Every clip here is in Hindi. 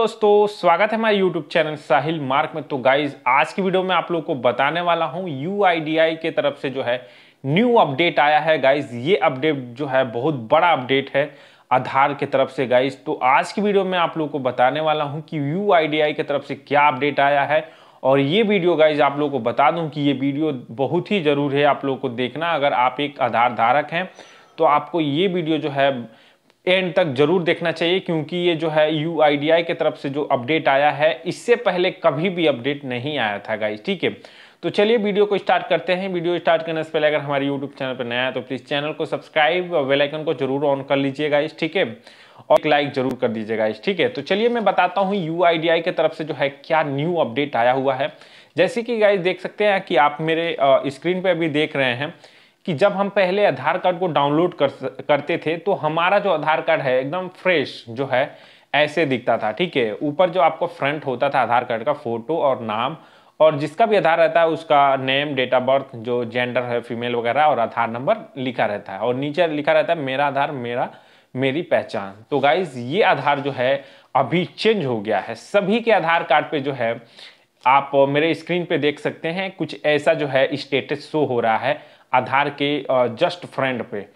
दोस्तों स्वागत है हमारे YouTube चैनल साहिल मार्क में तो गाइज आज की वीडियो में आप लोगों को बताने वाला हूँ यू के तरफ से जो है न्यू अपडेट आया है गाइज ये अपडेट जो है बहुत बड़ा अपडेट है आधार के तरफ से गाइज तो आज की वीडियो में आप लोगों को बताने वाला हूँ कि यू की तरफ से क्या अपडेट आया है और ये वीडियो गाइज आप लोगों को बता दूँ कि ये वीडियो बहुत ही ज़रूर है आप लोगों को देखना अगर आप एक आधार धारक हैं तो आपको ये वीडियो जो है एंड तक जरूर देखना चाहिए क्योंकि ये जो है यू के तरफ से जो अपडेट आया है इससे पहले कभी भी अपडेट नहीं आया था गाइज ठीक है तो चलिए वीडियो को स्टार्ट करते हैं वीडियो स्टार्ट करने से पहले अगर हमारे यूट्यूब चैनल पर नया है तो प्लीज़ चैनल को सब्सक्राइब और वेलाइकन को जरूर ऑन कर लीजिएगा इस ठीक है और एक लाइक जरूर कर दीजिएगा इस ठीक है तो चलिए मैं बताता हूँ यू के तरफ से जो है क्या न्यू अपडेट आया हुआ है जैसे कि गाइज देख सकते हैं कि आप मेरे स्क्रीन पर अभी देख रहे हैं कि जब हम पहले आधार कार्ड को डाउनलोड कर करते थे तो हमारा जो आधार कार्ड है एकदम फ्रेश जो है ऐसे दिखता था ठीक है ऊपर जो आपको फ्रंट होता था आधार कार्ड का फोटो और नाम और जिसका भी आधार रहता है उसका नेम डेट ऑफ बर्थ जो जेंडर है फीमेल वगैरह और आधार नंबर लिखा रहता है और नीचे लिखा रहता है मेरा आधार मेरा मेरी पहचान तो गाइज ये आधार जो है अभी चेंज हो गया है सभी के आधार कार्ड पे जो है आप मेरे स्क्रीन पे देख सकते हैं कुछ ऐसा जो है स्टेटस शो हो रहा है आधार के जस्ट फ्रेंड पे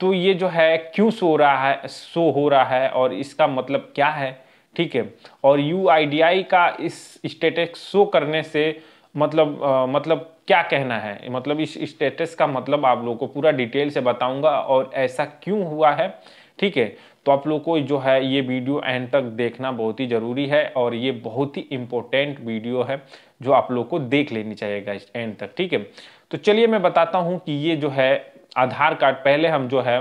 तो ये जो है क्यों सो रहा है शो हो रहा है और इसका मतलब क्या है ठीक है और यू का इस स्टेटस शो करने से मतलब आ, मतलब क्या कहना है मतलब इस स्टेटस का मतलब आप लोगों को पूरा डिटेल से बताऊंगा और ऐसा क्यों हुआ है ठीक है तो आप लोग को जो है ये वीडियो एंड तक देखना बहुत ही ज़रूरी है और ये बहुत ही इम्पोर्टेंट वीडियो है जो आप लोग को देख लेनी चाहिएगा एंड तक ठीक है तो चलिए मैं बताता हूँ कि ये जो है आधार कार्ड पहले हम जो है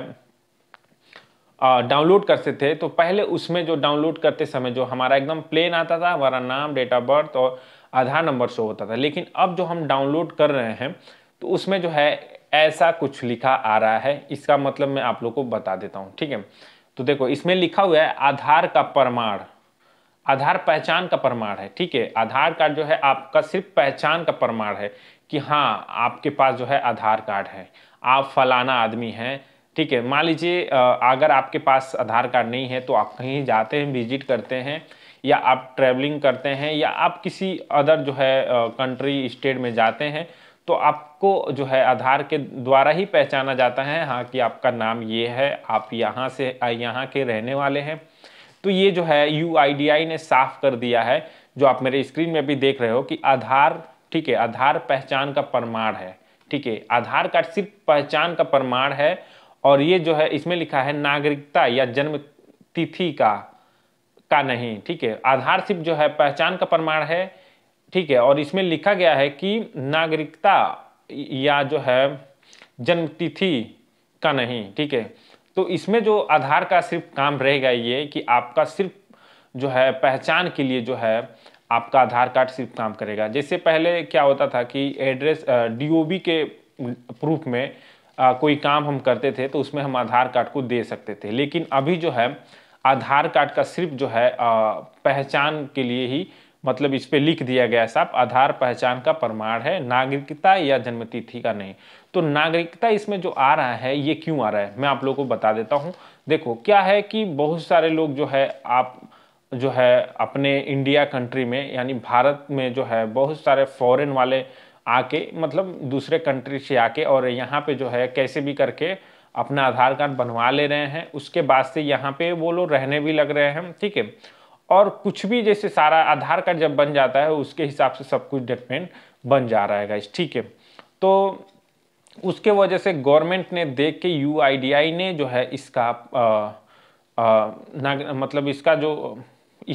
डाउनलोड करते थे तो पहले उसमें जो डाउनलोड करते समय जो हमारा एकदम प्लेन आता था हमारा नाम डेट ऑफ बर्थ और आधार नंबर शो होता था लेकिन अब जो हम डाउनलोड कर रहे हैं तो उसमें जो है ऐसा कुछ लिखा आ रहा है इसका मतलब मैं आप लोग को बता देता हूँ ठीक है तो देखो इसमें लिखा हुआ है आधार का प्रमाण आधार पहचान का प्रमाण है ठीक है आधार कार्ड जो है आपका सिर्फ पहचान का प्रमाण है कि हाँ आपके पास जो है आधार कार्ड है आप फलाना आदमी हैं ठीक है मान लीजिए अगर आपके पास आधार कार्ड नहीं है तो आप कहीं जाते हैं विजिट करते हैं या आप ट्रैवलिंग करते हैं या आप किसी अदर जो है कंट्री स्टेट में जाते हैं तो आपको जो है आधार के द्वारा ही पहचाना जाता है हाँ कि आपका नाम ये है आप यहाँ से यहाँ के रहने वाले हैं तो ये जो है यू ने साफ कर दिया है जो आप मेरे स्क्रीन में भी देख रहे हो कि आधार ठीक है आधार पहचान का प्रमाण है ठीक है आधार कार्ड सिर्फ पहचान का प्रमाण है और ये जो है इसमें लिखा है नागरिकता या जन्म तिथि का का नहीं ठीक है आधार सिर्फ जो है पहचान का प्रमाण है ठीक है और इसमें लिखा गया है कि नागरिकता या जो है जन्म तिथि का नहीं ठीक है तो इसमें जो आधार का सिर्फ काम रहेगा ये कि आपका सिर्फ जो है पहचान के लिए जो है आपका आधार कार्ड सिर्फ काम करेगा जैसे पहले क्या होता था कि एड्रेस डी के प्रूफ में आ, कोई काम हम करते थे तो उसमें हम आधार कार्ड को दे सकते थे लेकिन अभी जो है आधार कार्ड का सिर्फ जो है आ, पहचान के लिए ही मतलब इस पर लिख दिया गया साहब आधार पहचान का प्रमाण है नागरिकता या जन्मतिथि का नहीं तो नागरिकता इसमें जो आ रहा है ये क्यों आ रहा है मैं आप लोगों को बता देता हूँ देखो क्या है कि बहुत सारे लोग जो है आप जो है अपने इंडिया कंट्री में यानी भारत में जो है बहुत सारे फॉरेन वाले आके मतलब दूसरे कंट्री से आके और यहाँ पे जो है कैसे भी करके अपना आधार कार्ड बनवा ले रहे हैं उसके बाद से यहाँ पे वो लोग रहने भी लग रहे हैं ठीक है और कुछ भी जैसे सारा आधार कार्ड जब बन जाता है उसके हिसाब से सब कुछ डॉक्यूमेंट बन जा रहा है ठीक है तो उसके वजह से गवर्नमेंट ने देख के यू ने जो है इसका आ, आ, मतलब इसका जो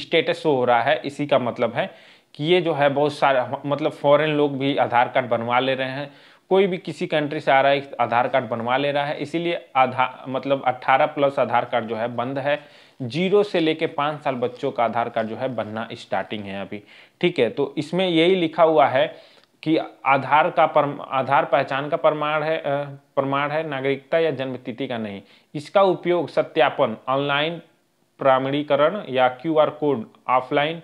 स्टेटस हो रहा है इसी का मतलब है कि ये जो है बहुत सारा मतलब फॉरेन लोग भी आधार कार्ड बनवा ले रहे हैं कोई भी किसी कंट्री से आ रहा है आधार कार्ड बनवा ले रहा है इसीलिए आधार मतलब 18 प्लस आधार कार्ड जो है बंद है जीरो से लेके पाँच साल बच्चों का आधार कार्ड जो है बनना स्टार्टिंग है अभी ठीक है तो इसमें यही लिखा हुआ है कि आधार का पर आधार पहचान का प्रमाण है प्रमाण है नागरिकता या जन्मतिथि का नहीं इसका उपयोग सत्यापन ऑनलाइन प्रामणीकरण या क्यूआर कोड ऑफलाइन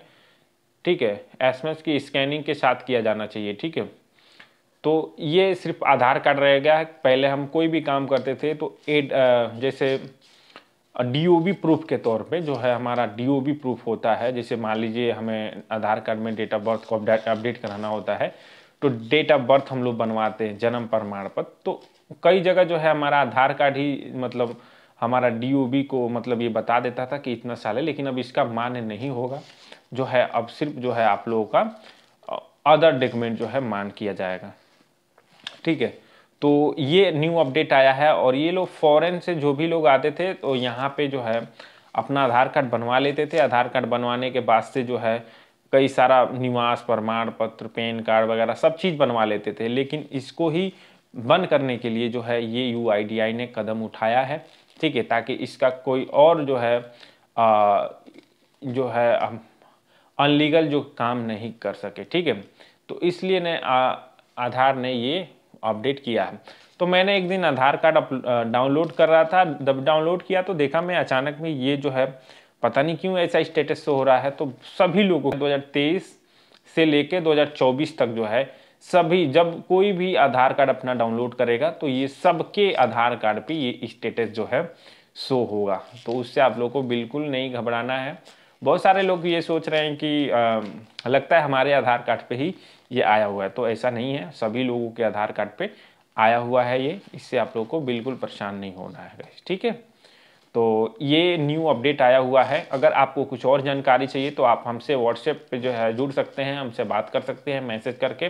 ठीक है एसएमएस की स्कैनिंग के साथ किया जाना चाहिए ठीक है तो ये सिर्फ आधार कार्ड रह गया पहले हम कोई भी काम करते थे तो एड जैसे डी प्रूफ के तौर पे जो है हमारा डी प्रूफ होता है जैसे मान लीजिए हमें आधार कार्ड में डेट ऑफ बर्थ को अपडेट कराना होता है तो डेट ऑफ बर्थ हम लोग बनवाते हैं जन्म प्रमाण पत्र तो कई जगह जो है हमारा आधार कार्ड ही मतलब हमारा डी को मतलब ये बता देता था कि इतना साल है लेकिन अब इसका मान्य नहीं होगा जो है अब सिर्फ जो है आप लोगों का अदर डॉक्यूमेंट जो है मान किया जाएगा ठीक है तो ये न्यू अपडेट आया है और ये लोग फॉरेन से जो भी लोग आते थे तो यहाँ पे जो है अपना आधार कार्ड बनवा लेते थे आधार कार्ड बनवाने के बाद से जो है कई सारा निवास प्रमाण पत्र पैन कार्ड वगैरह सब चीज़ बनवा लेते थे लेकिन इसको ही बंद करने के लिए जो है ये यू ने कदम उठाया है ठीक है ताकि इसका कोई और जो है आ, जो है अनलीगल जो काम नहीं कर सके ठीक है तो इसलिए ने आ, आधार ने ये अपडेट किया है तो मैंने एक दिन आधार कार्ड डाउनलोड कर रहा था जब डाउनलोड किया तो देखा मैं अचानक में ये जो है पता नहीं क्यों ऐसा स्टेटस हो रहा है तो सभी लोगों दो 2023 से लेके 2024 तक जो है सभी जब कोई भी आधार कार्ड अपना डाउनलोड करेगा तो ये सबके आधार कार्ड पे ये स्टेटस जो है शो होगा तो उससे आप लोग को बिल्कुल नहीं घबराना है बहुत सारे लोग ये सोच रहे हैं कि आ, लगता है हमारे आधार कार्ड पे ही ये आया हुआ है तो ऐसा नहीं है सभी लोगों के आधार कार्ड पे आया हुआ है ये इससे आप लोग को बिल्कुल परेशान नहीं होना है ठीक है तो ये न्यू अपडेट आया हुआ है अगर आपको कुछ और जानकारी चाहिए तो आप हमसे व्हाट्सएप पे जो है जुड़ सकते हैं हमसे बात कर सकते हैं मैसेज करके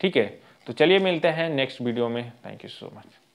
ठीक है तो चलिए मिलते हैं नेक्स्ट वीडियो में थैंक यू सो मच